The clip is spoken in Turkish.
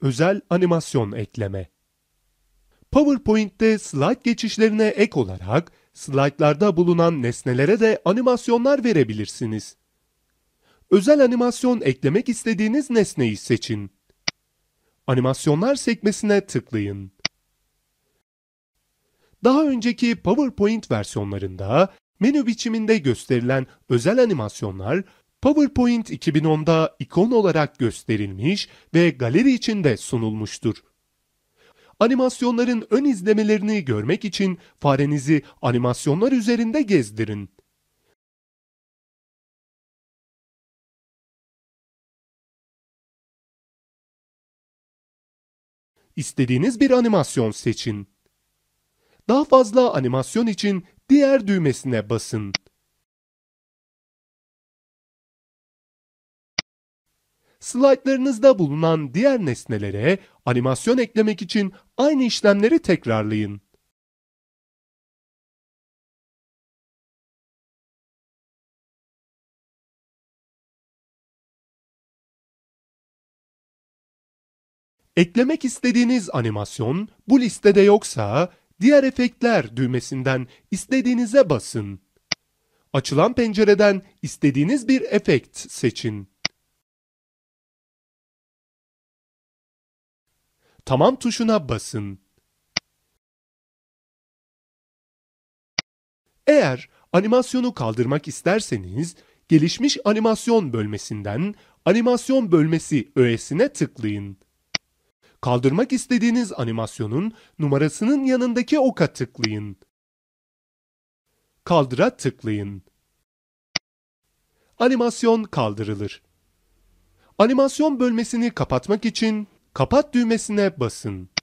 özel animasyon ekleme. PowerPoint'te slayt geçişlerine ek olarak slaytlarda bulunan nesnelere de animasyonlar verebilirsiniz. Özel animasyon eklemek istediğiniz nesneyi seçin. Animasyonlar sekmesine tıklayın. Daha önceki PowerPoint versiyonlarında menü biçiminde gösterilen özel animasyonlar PowerPoint 2010'da ikon olarak gösterilmiş ve galeri içinde sunulmuştur. Animasyonların ön izlemelerini görmek için farenizi animasyonlar üzerinde gezdirin. İstediğiniz bir animasyon seçin. Daha fazla animasyon için diğer düğmesine basın. Slaytlarınızda bulunan diğer nesnelere animasyon eklemek için aynı işlemleri tekrarlayın. Eklemek istediğiniz animasyon bu listede yoksa diğer efektler düğmesinden istediğinize basın. Açılan pencereden istediğiniz bir efekt seçin. Tamam tuşuna basın. Eğer animasyonu kaldırmak isterseniz gelişmiş animasyon bölmesinden animasyon bölmesi öğesine tıklayın. Kaldırmak istediğiniz animasyonun numarasının yanındaki oka tıklayın. Kaldıra tıklayın. Animasyon kaldırılır. Animasyon bölmesini kapatmak için Kapat düğmesine basın.